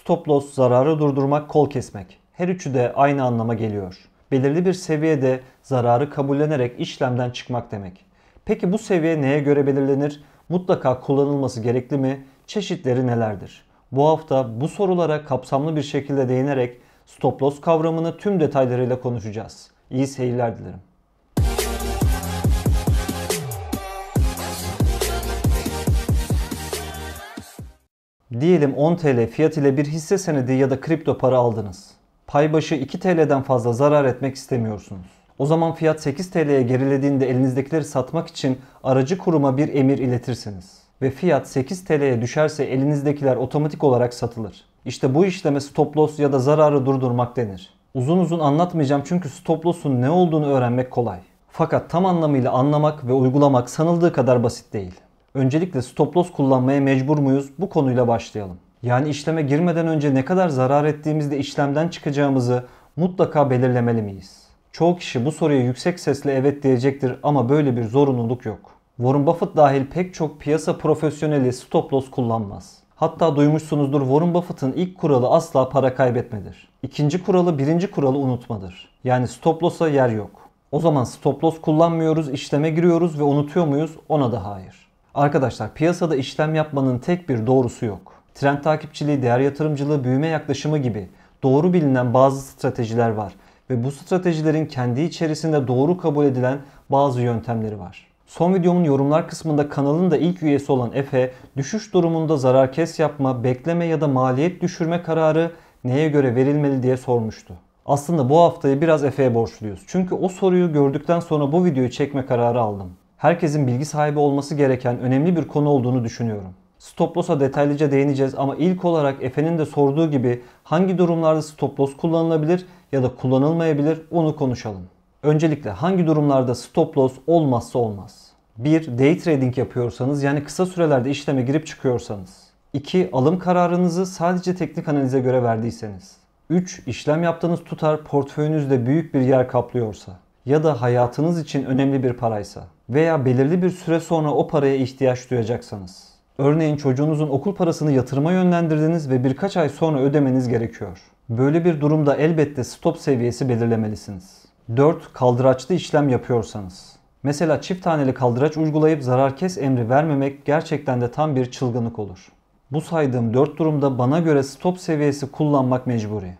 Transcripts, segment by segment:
Stop loss zararı durdurmak, kol kesmek. Her üçü de aynı anlama geliyor. Belirli bir seviyede zararı kabullenerek işlemden çıkmak demek. Peki bu seviye neye göre belirlenir? Mutlaka kullanılması gerekli mi? Çeşitleri nelerdir? Bu hafta bu sorulara kapsamlı bir şekilde değinerek stop loss kavramını tüm detaylarıyla konuşacağız. İyi seyirler dilerim. Diyelim 10 TL fiyat ile bir hisse senedi ya da kripto para aldınız. Paybaşı 2 TL'den fazla zarar etmek istemiyorsunuz. O zaman fiyat 8 TL'ye gerilediğinde elinizdekileri satmak için aracı kuruma bir emir iletirsiniz. Ve fiyat 8 TL'ye düşerse elinizdekiler otomatik olarak satılır. İşte bu işleme stop loss ya da zararı durdurmak denir. Uzun uzun anlatmayacağım çünkü stop loss'un ne olduğunu öğrenmek kolay. Fakat tam anlamıyla anlamak ve uygulamak sanıldığı kadar basit değil. Öncelikle stop loss kullanmaya mecbur muyuz? Bu konuyla başlayalım. Yani işleme girmeden önce ne kadar zarar ettiğimizde işlemden çıkacağımızı mutlaka belirlemeli miyiz? Çoğu kişi bu soruya yüksek sesle evet diyecektir ama böyle bir zorunluluk yok. Warren Buffett dahil pek çok piyasa profesyoneli stop loss kullanmaz. Hatta duymuşsunuzdur Warren Buffett'ın ilk kuralı asla para kaybetmedir. İkinci kuralı birinci kuralı unutmadır. Yani stop loss'a yer yok. O zaman stop loss kullanmıyoruz, işleme giriyoruz ve unutuyor muyuz? Ona da hayır. Arkadaşlar piyasada işlem yapmanın tek bir doğrusu yok. Trend takipçiliği, değer yatırımcılığı, büyüme yaklaşımı gibi doğru bilinen bazı stratejiler var ve bu stratejilerin kendi içerisinde doğru kabul edilen bazı yöntemleri var. Son videomun yorumlar kısmında kanalın da ilk üyesi olan Efe, düşüş durumunda zarar kes yapma, bekleme ya da maliyet düşürme kararı neye göre verilmeli diye sormuştu. Aslında bu haftayı biraz Efe'ye borçluyuz. Çünkü o soruyu gördükten sonra bu videoyu çekme kararı aldım herkesin bilgi sahibi olması gereken önemli bir konu olduğunu düşünüyorum. Stop loss'a detaylıca değineceğiz ama ilk olarak Efe'nin de sorduğu gibi hangi durumlarda stop loss kullanılabilir ya da kullanılmayabilir onu konuşalım. Öncelikle hangi durumlarda stop loss olmazsa olmaz? 1. Day trading yapıyorsanız yani kısa sürelerde işleme girip çıkıyorsanız. 2. Alım kararınızı sadece teknik analize göre verdiyseniz. 3. İşlem yaptığınız tutar portföyünüzde büyük bir yer kaplıyorsa ya da hayatınız için önemli bir paraysa veya belirli bir süre sonra o paraya ihtiyaç duyacaksanız. Örneğin çocuğunuzun okul parasını yatırıma yönlendirdiniz ve birkaç ay sonra ödemeniz gerekiyor. Böyle bir durumda elbette stop seviyesi belirlemelisiniz. 4. Kaldıraçlı işlem yapıyorsanız. Mesela çift taneli kaldıraç uygulayıp zarar kes emri vermemek gerçekten de tam bir çılgınlık olur. Bu saydığım 4 durumda bana göre stop seviyesi kullanmak mecburi.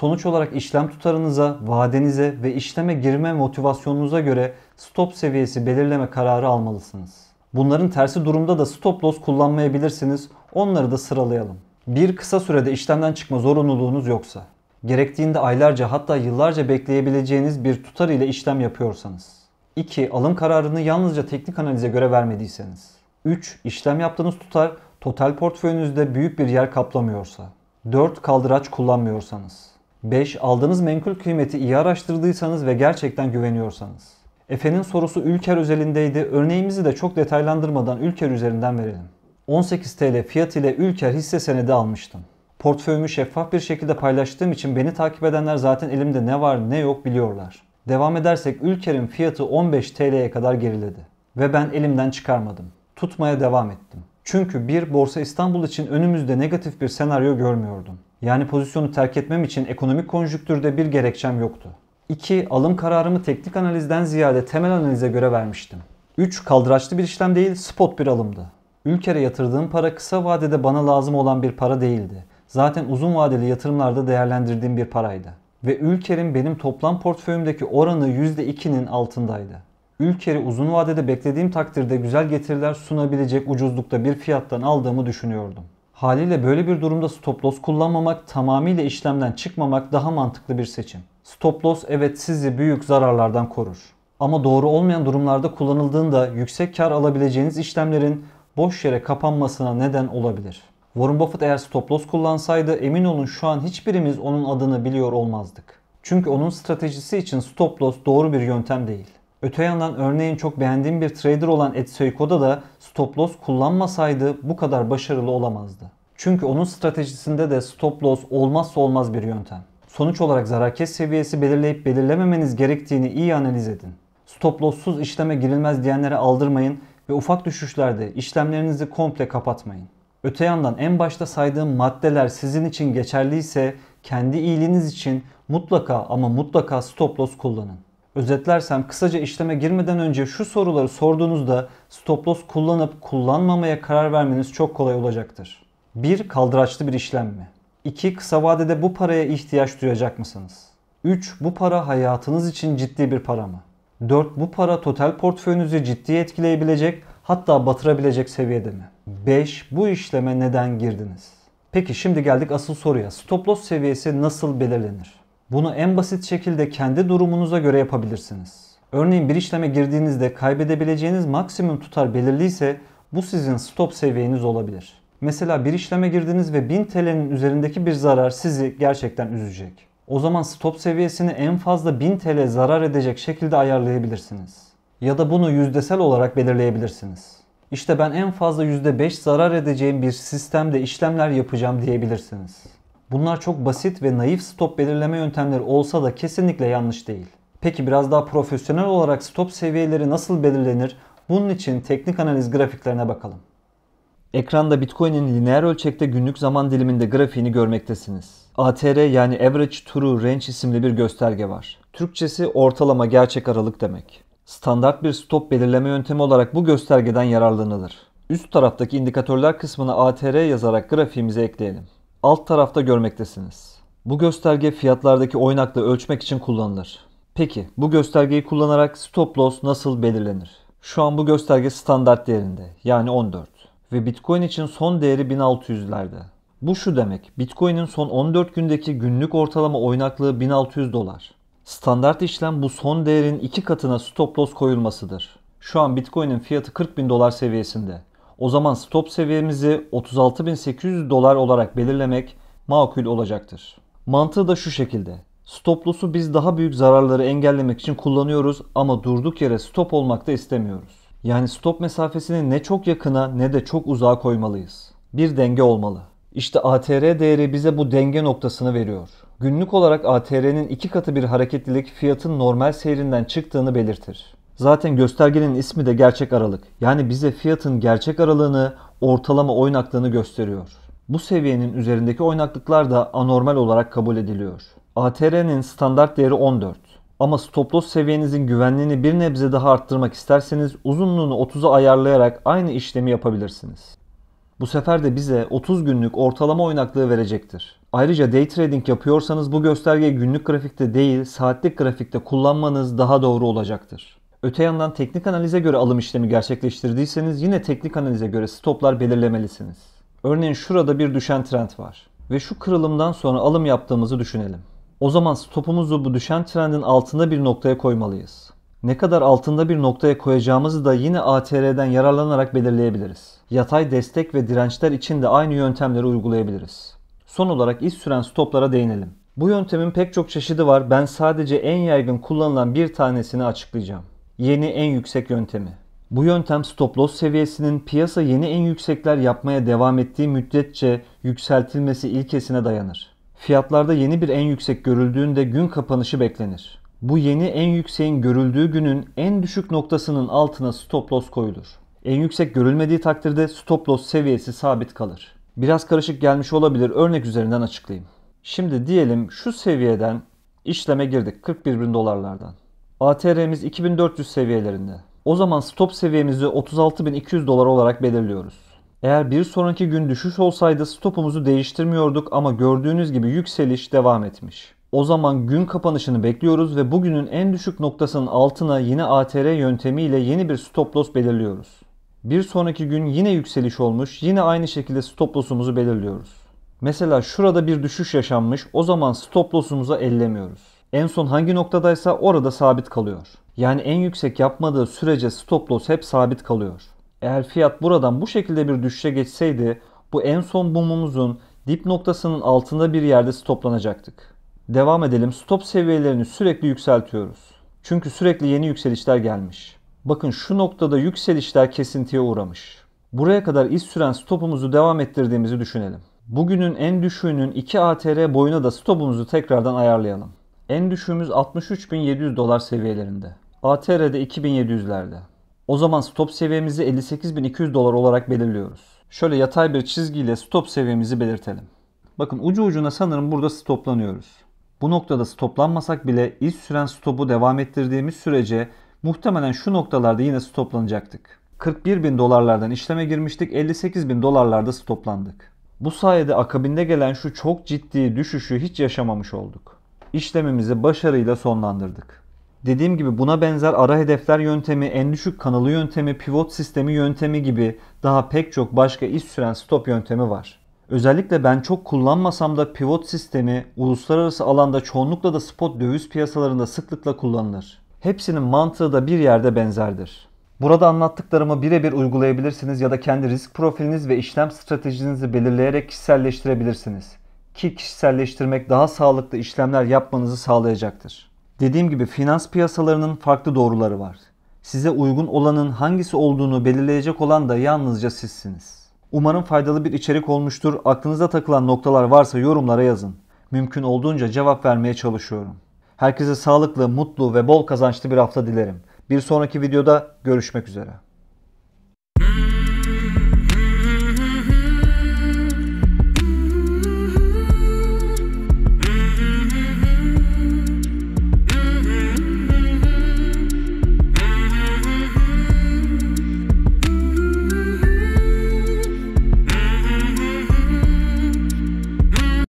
Sonuç olarak işlem tutarınıza, vadenize ve işleme girme motivasyonunuza göre stop seviyesi belirleme kararı almalısınız. Bunların tersi durumda da stop loss kullanmayabilirsiniz. Onları da sıralayalım. Bir kısa sürede işlemden çıkma zorunluluğunuz yoksa. Gerektiğinde aylarca hatta yıllarca bekleyebileceğiniz bir tutar ile işlem yapıyorsanız. 2. Alım kararını yalnızca teknik analize göre vermediyseniz. 3. İşlem yaptığınız tutar total portföyünüzde büyük bir yer kaplamıyorsa. 4. Kaldıraç kullanmıyorsanız. 5. Aldığınız menkul kıymeti iyi araştırdıysanız ve gerçekten güveniyorsanız. Efe'nin sorusu Ülker özelindeydi. Örneğimizi de çok detaylandırmadan Ülker üzerinden verelim. 18 TL fiyat ile Ülker hisse senedi almıştım. Portföyümü şeffaf bir şekilde paylaştığım için beni takip edenler zaten elimde ne var ne yok biliyorlar. Devam edersek Ülker'in fiyatı 15 TL'ye kadar geriledi. Ve ben elimden çıkarmadım. Tutmaya devam ettim. Çünkü bir Borsa İstanbul için önümüzde negatif bir senaryo görmüyordum. Yani pozisyonu terk etmem için ekonomik konjüktürde bir gerekçem yoktu. 2. Alım kararımı teknik analizden ziyade temel analize göre vermiştim. 3. Kaldıraçlı bir işlem değil, spot bir alımdı. Ülker'e yatırdığım para kısa vadede bana lazım olan bir para değildi. Zaten uzun vadeli yatırımlarda değerlendirdiğim bir paraydı. Ve Ülker'in benim toplam portföyümdeki oranı %2'nin altındaydı. Ülker'i uzun vadede beklediğim takdirde güzel getiriler sunabilecek ucuzlukta bir fiyattan aldığımı düşünüyordum. Haliyle böyle bir durumda stop loss kullanmamak, tamamıyla işlemden çıkmamak daha mantıklı bir seçim. Stop loss evet sizi büyük zararlardan korur. Ama doğru olmayan durumlarda kullanıldığında yüksek kar alabileceğiniz işlemlerin boş yere kapanmasına neden olabilir. Warren Buffett eğer stop loss kullansaydı emin olun şu an hiçbirimiz onun adını biliyor olmazdık. Çünkü onun stratejisi için stop loss doğru bir yöntem değil. Öte yandan örneğin çok beğendiğim bir trader olan Etsui Koda da stop loss kullanmasaydı bu kadar başarılı olamazdı. Çünkü onun stratejisinde de stop loss olmazsa olmaz bir yöntem. Sonuç olarak zarar kes seviyesi belirleyip belirlememeniz gerektiğini iyi analiz edin. Stop loss'suz işleme girilmez diyenlere aldırmayın ve ufak düşüşlerde işlemlerinizi komple kapatmayın. Öte yandan en başta saydığım maddeler sizin için geçerliyse kendi iyiliğiniz için mutlaka ama mutlaka stop loss kullanın özetlersem kısaca işleme girmeden önce şu soruları sorduğunuzda stop loss kullanıp kullanmamaya karar vermeniz çok kolay olacaktır. 1. Kaldıraçlı bir işlem mi? 2. Kısa vadede bu paraya ihtiyaç duyacak mısınız? 3. Bu para hayatınız için ciddi bir para mı? 4. Bu para total portföyünüzü ciddi etkileyebilecek hatta batırabilecek seviyede mi? 5. Bu işleme neden girdiniz? Peki şimdi geldik asıl soruya. Stop loss seviyesi nasıl belirlenir? Bunu en basit şekilde kendi durumunuza göre yapabilirsiniz. Örneğin bir işleme girdiğinizde kaybedebileceğiniz maksimum tutar belirliyse bu sizin stop seviyeniz olabilir. Mesela bir işleme girdiniz ve 1000 TL'nin üzerindeki bir zarar sizi gerçekten üzecek. O zaman stop seviyesini en fazla 1000 TL zarar edecek şekilde ayarlayabilirsiniz. Ya da bunu yüzdesel olarak belirleyebilirsiniz. İşte ben en fazla %5 zarar edeceğim bir sistemde işlemler yapacağım diyebilirsiniz. Bunlar çok basit ve naif stop belirleme yöntemleri olsa da kesinlikle yanlış değil. Peki biraz daha profesyonel olarak stop seviyeleri nasıl belirlenir? Bunun için teknik analiz grafiklerine bakalım. Ekranda Bitcoin'in lineer ölçekte günlük zaman diliminde grafiğini görmektesiniz. ATR yani Average True Range isimli bir gösterge var. Türkçesi ortalama gerçek aralık demek. Standart bir stop belirleme yöntemi olarak bu göstergeden yararlanılır. Üst taraftaki indikatörler kısmına ATR yazarak grafiğimize ekleyelim alt tarafta görmektesiniz. Bu gösterge fiyatlardaki oynaklığı ölçmek için kullanılır. Peki bu göstergeyi kullanarak stop loss nasıl belirlenir? Şu an bu gösterge standart değerinde yani 14 ve Bitcoin için son değeri 1600'lerde. Bu şu demek Bitcoin'in son 14 gündeki günlük ortalama oynaklığı 1600 dolar. Standart işlem bu son değerin iki katına stop loss koyulmasıdır. Şu an Bitcoin'in fiyatı 40 bin dolar seviyesinde o zaman stop seviyemizi 36.800 dolar olarak belirlemek makul olacaktır. Mantığı da şu şekilde. Stop biz daha büyük zararları engellemek için kullanıyoruz ama durduk yere stop olmak da istemiyoruz. Yani stop mesafesini ne çok yakına ne de çok uzağa koymalıyız. Bir denge olmalı. İşte ATR değeri bize bu denge noktasını veriyor. Günlük olarak ATR'nin iki katı bir hareketlilik fiyatın normal seyrinden çıktığını belirtir. Zaten göstergenin ismi de gerçek aralık. Yani bize fiyatın gerçek aralığını, ortalama oynaklığını gösteriyor. Bu seviyenin üzerindeki oynaklıklar da anormal olarak kabul ediliyor. ATR'nin standart değeri 14. Ama stop loss seviyenizin güvenliğini bir nebze daha arttırmak isterseniz uzunluğunu 30'a ayarlayarak aynı işlemi yapabilirsiniz. Bu sefer de bize 30 günlük ortalama oynaklığı verecektir. Ayrıca day trading yapıyorsanız bu göstergeyi günlük grafikte değil saatlik grafikte kullanmanız daha doğru olacaktır. Öte yandan teknik analize göre alım işlemi gerçekleştirdiyseniz yine teknik analize göre stoplar belirlemelisiniz. Örneğin şurada bir düşen trend var ve şu kırılımdan sonra alım yaptığımızı düşünelim. O zaman stopumuzu bu düşen trendin altında bir noktaya koymalıyız. Ne kadar altında bir noktaya koyacağımızı da yine ATR'den yararlanarak belirleyebiliriz. Yatay destek ve dirençler için de aynı yöntemleri uygulayabiliriz. Son olarak iz süren stoplara değinelim. Bu yöntemin pek çok çeşidi var. Ben sadece en yaygın kullanılan bir tanesini açıklayacağım. Yeni en yüksek yöntemi. Bu yöntem stop loss seviyesinin piyasa yeni en yüksekler yapmaya devam ettiği müddetçe yükseltilmesi ilkesine dayanır. Fiyatlarda yeni bir en yüksek görüldüğünde gün kapanışı beklenir. Bu yeni en yükseğin görüldüğü günün en düşük noktasının altına stop loss koyulur. En yüksek görülmediği takdirde stop loss seviyesi sabit kalır. Biraz karışık gelmiş olabilir. Örnek üzerinden açıklayayım. Şimdi diyelim şu seviyeden işleme girdik 41 bin dolarlardan. ATR'miz 2400 seviyelerinde. O zaman stop seviyemizi 36.200 dolar olarak belirliyoruz. Eğer bir sonraki gün düşüş olsaydı stopumuzu değiştirmiyorduk ama gördüğünüz gibi yükseliş devam etmiş. O zaman gün kapanışını bekliyoruz ve bugünün en düşük noktasının altına yine ATR yöntemiyle yeni bir stop loss belirliyoruz. Bir sonraki gün yine yükseliş olmuş, yine aynı şekilde stop loss'umuzu belirliyoruz. Mesela şurada bir düşüş yaşanmış, o zaman stop lossumuzu ellemiyoruz. En son hangi noktadaysa orada sabit kalıyor. Yani en yüksek yapmadığı sürece stop loss hep sabit kalıyor. Eğer fiyat buradan bu şekilde bir düşüşe geçseydi bu en son mumumuzun dip noktasının altında bir yerde stoplanacaktık. Devam edelim. Stop seviyelerini sürekli yükseltiyoruz. Çünkü sürekli yeni yükselişler gelmiş. Bakın şu noktada yükselişler kesintiye uğramış. Buraya kadar iz süren stopumuzu devam ettirdiğimizi düşünelim. Bugünün en düşüğünün 2 ATR boyuna da stopumuzu tekrardan ayarlayalım. En düşüğümüz 63.700 dolar seviyelerinde. ATR'de 2700'lerde. O zaman stop seviyemizi 58.200 dolar olarak belirliyoruz. Şöyle yatay bir çizgiyle stop seviyemizi belirtelim. Bakın ucu ucuna sanırım burada stoplanıyoruz. Bu noktada stoplanmasak bile iz süren stopu devam ettirdiğimiz sürece muhtemelen şu noktalarda yine stoplanacaktık. 41.000 dolarlardan işleme girmiştik 58.000 dolarlarda stoplandık. Bu sayede akabinde gelen şu çok ciddi düşüşü hiç yaşamamış olduk işlemimizi başarıyla sonlandırdık. Dediğim gibi buna benzer ara hedefler yöntemi, en düşük kanalı yöntemi, pivot sistemi yöntemi gibi daha pek çok başka iş süren stop yöntemi var. Özellikle ben çok kullanmasam da pivot sistemi uluslararası alanda çoğunlukla da spot döviz piyasalarında sıklıkla kullanılır. Hepsinin mantığı da bir yerde benzerdir. Burada anlattıklarımı birebir uygulayabilirsiniz ya da kendi risk profiliniz ve işlem stratejinizi belirleyerek kişiselleştirebilirsiniz ki kişiselleştirmek daha sağlıklı işlemler yapmanızı sağlayacaktır. Dediğim gibi finans piyasalarının farklı doğruları var. Size uygun olanın hangisi olduğunu belirleyecek olan da yalnızca sizsiniz. Umarım faydalı bir içerik olmuştur. Aklınıza takılan noktalar varsa yorumlara yazın. Mümkün olduğunca cevap vermeye çalışıyorum. Herkese sağlıklı, mutlu ve bol kazançlı bir hafta dilerim. Bir sonraki videoda görüşmek üzere.